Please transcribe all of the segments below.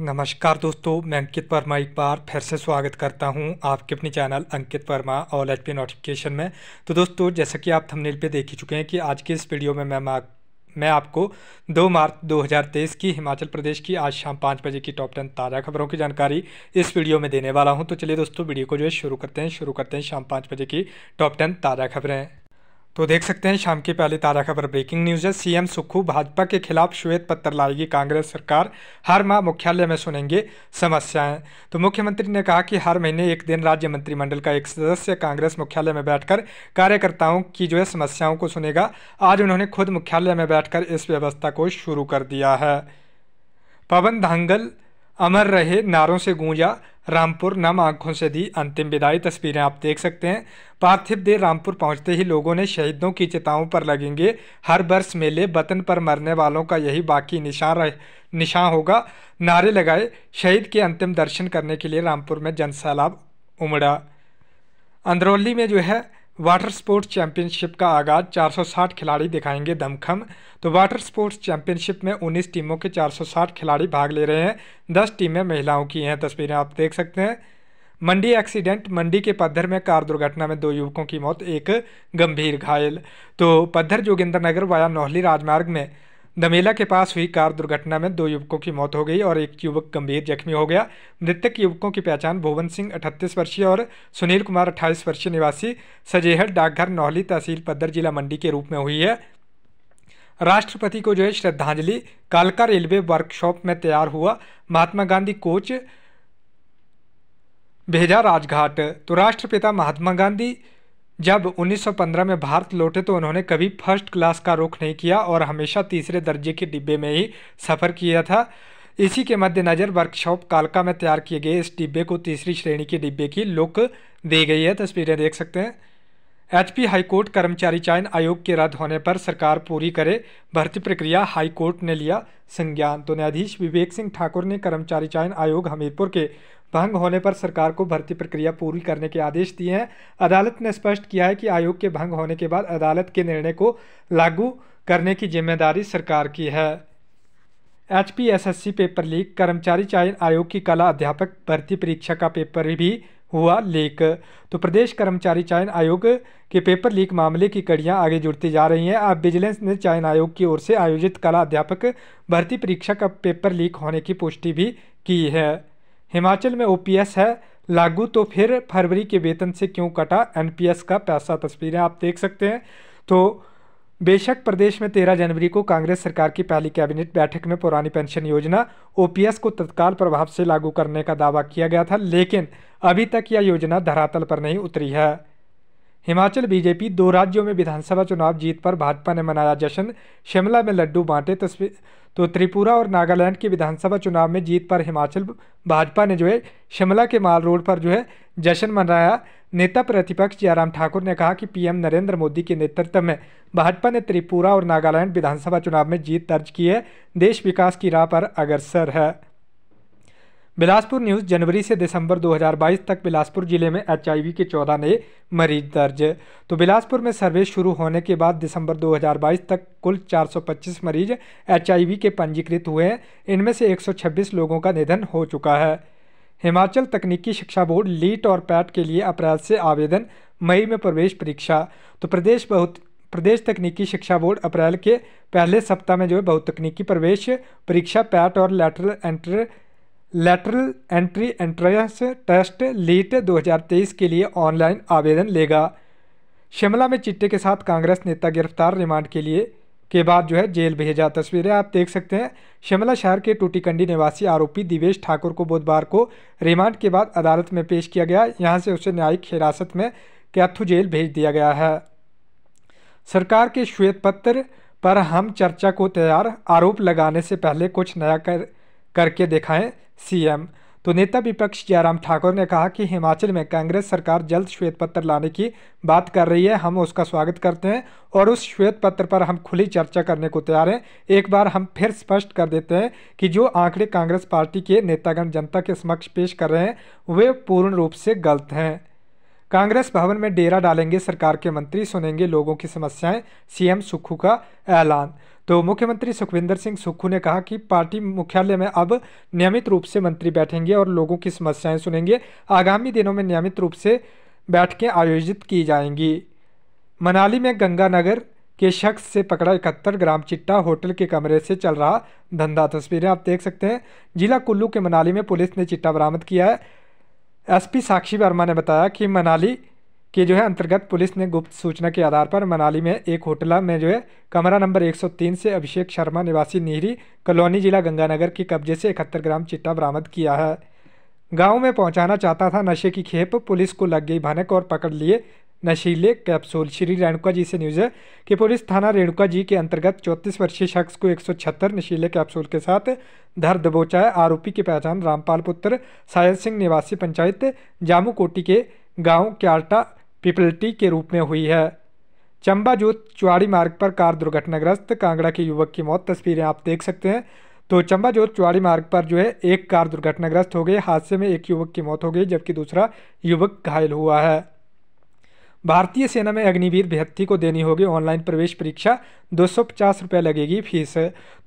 नमस्कार दोस्तों मैं अंकित वर्मा एक बार फिर से स्वागत करता हूं आपके अपने channel Ankit Verma all H P notification में तो दोस्तों जैसा कि आप थंबनेल पे देख ही चुके हैं कि आज के इस वीडियो में मैं मा मैं आपको 2 मार्च 2023 की हिमाचल प्रदेश की आज शाम पाँच बजे की टॉप टेन ताज़ा खबरों की जानकारी इस वीडियो में देने वाला हूँ तो चलिए दोस्तों वीडियो को जो है शुरू करते हैं शुरू करते हैं शाम पाँच बजे की टॉप टेन ताज़ा खबरें तो देख सकते हैं शाम के पहले ताज़ा खबर ब्रेकिंग न्यूज़ है सीएम सुक्खू भाजपा के खिलाफ श्वेत पत्र लाएगी कांग्रेस सरकार हर माह मुख्यालय में सुनेंगे समस्याएं तो मुख्यमंत्री ने कहा कि हर महीने एक दिन राज्य मंत्रिमंडल का एक सदस्य कांग्रेस मुख्यालय में बैठकर कार्यकर्ताओं की जो है समस्याओं को सुनेगा आज उन्होंने खुद मुख्यालय में बैठकर इस व्यवस्था को शुरू कर दिया है पवन धांगल अमर रहे नारों से गूंजा रामपुर नम आंखों से दी अंतिम विदाई तस्वीरें आप देख सकते हैं पार्थिव देह रामपुर पहुंचते ही लोगों ने शहीदों की चिताओं पर लगेंगे हर वर्ष मेले वतन पर मरने वालों का यही बाकी निशान रह निशान होगा नारे लगाए शहीद के अंतिम दर्शन करने के लिए रामपुर में जनसैलाब उमड़ा अंदरौली में जो है वाटर स्पोर्ट्स चैंपियनशिप का आगाज 460 खिलाड़ी दिखाएंगे दमखम तो वाटर स्पोर्ट्स चैंपियनशिप में 19 टीमों के 460 खिलाड़ी भाग ले रहे हैं 10 टीमें महिलाओं की हैं तस्वीरें आप देख सकते हैं मंडी एक्सीडेंट मंडी के पद्धर में कार दुर्घटना में दो युवकों की मौत एक गंभीर घायल तो पद्धर जोगिंद्र नगर वाया नौहली राजमार्ग में दमेला के पास हुई कार दुर्घटना में दो युवकों की मौत हो गई और एक युवक गंभीर जख्मी हो गया मृतक युवकों की पहचान भुवन सिंह अठतीस वर्षीय और सुनील कुमार अट्ठाईस वर्षीय निवासी सजेहर डाकघर नौहली तहसील पद्दर जिला मंडी के रूप में हुई है राष्ट्रपति को जो है श्रद्धांजलि कालका रेलवे वर्कशॉप में तैयार हुआ महात्मा गांधी कोच भेजा राजघाट तो राष्ट्रपिता महात्मा गांधी जब 1915 में भारत लौटे तो उन्होंने कभी फर्स्ट क्लास का रुख नहीं किया और हमेशा तीसरे दर्जे के डिब्बे में ही सफ़र किया था इसी के मद्देनज़र वर्कशॉप कालका में तैयार किए गए इस डिब्बे को तीसरी श्रेणी के डिब्बे की लुक दी गई है तस्वीरें देख सकते हैं एचपी हाईकोर्ट कर्मचारी चयन आयोग के रद्द होने पर सरकार पूरी करे भर्ती प्रक्रिया हाईकोर्ट ने लिया संज्ञान तो न्यायाधीश विवेक सिंह ठाकुर ने कर्मचारी चयन आयोग हमीरपुर के भंग होने पर सरकार को भर्ती प्रक्रिया पूरी करने के आदेश दिए हैं अदालत ने स्पष्ट किया है कि आयोग के भंग होने के बाद अदालत के निर्णय को लागू करने की जिम्मेदारी सरकार की है एच पेपर लीक कर्मचारी चयन आयोग की कला अध्यापक भर्ती परीक्षा का पेपर भी हुआ लीक तो प्रदेश कर्मचारी चयन आयोग के पेपर लीक मामले की कड़ियां आगे जुड़ती जा रही हैं अब विजिलेंस ने चयन आयोग की ओर से आयोजित कला अध्यापक भर्ती परीक्षा का पेपर लीक होने की पुष्टि भी की है हिमाचल में ओपीएस है लागू तो फिर फरवरी के वेतन से क्यों कटा एनपीएस का पैसा तस्वीरें आप देख सकते हैं तो बेशक प्रदेश में तेरह जनवरी को कांग्रेस सरकार की पहली कैबिनेट बैठक में पुरानी पेंशन योजना ओपीएस को तत्काल प्रभाव से लागू करने का दावा किया गया था लेकिन अभी तक यह योजना धरातल पर नहीं उतरी है हिमाचल बीजेपी दो राज्यों में विधानसभा चुनाव जीत पर भाजपा ने मनाया जश्न शिमला में लड्डू बांटे तस्वीर तो त्रिपुरा और नागालैंड के विधानसभा चुनाव में जीत पर हिमाचल भाजपा ने जो है शिमला के माल रोड पर जो है जश्न मनाया नेता प्रतिपक्ष जयराम ठाकुर ने कहा कि पीएम नरेंद्र मोदी के नेतृत्व में भाजपा ने त्रिपुरा और नागालैंड विधानसभा चुनाव में जीत दर्ज की है देश विकास की राह पर अग्रसर है बिलासपुर न्यूज़ जनवरी से दिसंबर 2022 तक बिलासपुर जिले में एच के चौदह नए मरीज दर्ज तो बिलासपुर में सर्वे शुरू होने के बाद दिसंबर 2022 तक कुल 425 मरीज एच के पंजीकृत हुए हैं इनमें से 126 लोगों का निधन हो चुका है हिमाचल तकनीकी शिक्षा बोर्ड लीट और पैट के लिए अप्रैल से आवेदन मई में प्रवेश परीक्षा तो प्रदेश बहुत प्रदेश तकनीकी शिक्षा बोर्ड अप्रैल के पहले सप्ताह में जो है बहुत तकनीकी प्रवेश परीक्षा पैट और lateral entry lateral entry entrance test LEET 2023 के लिए ऑनलाइन आवेदन लेगा शिमला में चिट्टे के साथ कांग्रेस नेता गिरफ्तार रिमांड के लिए के बाद जो है जेल भेजा तस्वीरें आप देख सकते हैं शिमला शहर के टूटीकंडी निवासी आरोपी दिवेश ठाकुर को बुधवार को रिमांड के बाद अदालत में पेश किया गया यहाँ से उसे न्यायिक हिरासत में कैथू जेल भेज दिया गया है सरकार के श्वेत पत्र पर हम चर्चा को तैयार आरोप लगाने से पहले कुछ नया कर करके दिखाएं सीएम तो नेता विपक्ष जयराम ठाकुर ने कहा कि हिमाचल में कांग्रेस सरकार जल्द श्वेत पत्र लाने की बात कर रही है हम उसका स्वागत करते हैं और उस श्वेत पत्र पर हम खुली चर्चा करने को तैयार हैं एक बार हम फिर स्पष्ट कर देते हैं कि जो आंकड़े कांग्रेस पार्टी के नेतागण जनता के समक्ष पेश कर रहे हैं वे पूर्ण रूप से गलत हैं कांग्रेस भवन में डेरा डालेंगे सरकार के मंत्री सुनेंगे लोगों की समस्याएं सीएम सुक्खू का ऐलान तो मुख्यमंत्री सुखविंदर सिंह सुक्खू ने कहा कि पार्टी मुख्यालय में अब नियमित रूप से मंत्री बैठेंगे और लोगों की समस्याएं सुनेंगे आगामी दिनों में नियमित रूप से बैठकें आयोजित की जाएंगी मनाली में गंगानगर के शख्स से पकड़ा इकहत्तर ग्राम चिट्टा होटल के कमरे से चल रहा धंधा तस्वीरें आप देख सकते हैं जिला कुल्लू के मनाली में पुलिस ने चिट्टा बरामद किया है एसपी साक्षी वर्मा ने बताया कि मनाली के जो है अंतर्गत पुलिस ने गुप्त सूचना के आधार पर मनाली में एक होटल में जो है कमरा नंबर 103 से अभिषेक शर्मा निवासी निहरी कॉलोनी जिला गंगानगर के कब्जे से इकहत्तर ग्राम चिट्टा बरामद किया है गांव में पहुंचाना चाहता था नशे की खेप पुलिस को लग गई भनक और पकड़ लिए नशीले कैप्सूल श्री रेणुका जी से न्यूज़ है कि पुलिस थाना रेणुका जी के अंतर्गत चौंतीस वर्षीय शख्स को 176 नशीले कैप्सूल के साथ धर दबोचा है आरोपी की पहचान रामपाल पुत्र सायल सिंह निवासी पंचायत जामू कोटी के गाँव क्यार्टा पिपलटी के रूप में हुई है चंबा जोत चुआड़ी मार्ग पर कार दुर्घटनाग्रस्त कांगड़ा के युवक की मौत तस्वीरें आप देख सकते हैं तो चंबा जोत चुआड़ी मार्ग पर जो है एक कार दुर्घटनाग्रस्त हो गई हादसे में एक युवक की मौत हो गई जबकि दूसरा युवक घायल हुआ है भारतीय सेना में अग्निवीर भर्ती को देनी होगी ऑनलाइन प्रवेश परीक्षा दो सौ पचास रुपये लगेगी फीस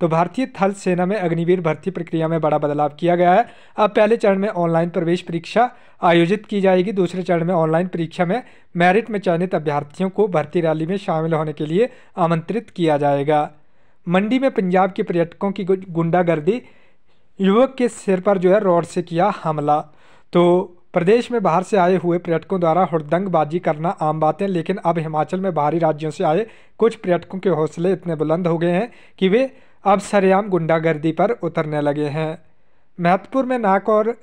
तो भारतीय थल सेना में अग्निवीर भर्ती प्रक्रिया में बड़ा बदलाव किया गया है अब पहले चरण में ऑनलाइन प्रवेश परीक्षा आयोजित की जाएगी दूसरे चरण में ऑनलाइन परीक्षा में मेरिट में चयनित अभ्यर्थियों को भर्ती रैली में शामिल होने के लिए आमंत्रित किया जाएगा मंडी में पंजाब के पर्यटकों की गुंडागर्दी युवक के सिर पर जो है रोड से किया हमला तो प्रदेश में बाहर से आए हुए पर्यटकों द्वारा हड़दंगबाजी करना आम बात है लेकिन अब हिमाचल में बाहरी राज्यों से आए कुछ पर्यटकों के हौसले इतने बुलंद हो गए हैं कि वे अब सरेआम गुंडागर्दी पर उतरने लगे हैं महतपुर में नाक और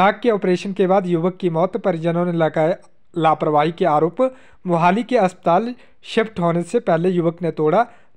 नाक के ऑपरेशन के बाद युवक की मौत परिजनों ने लगाए लापरवाही के आरोप मोहाली के अस्पताल शिफ्ट होने से पहले युवक ने तोड़ा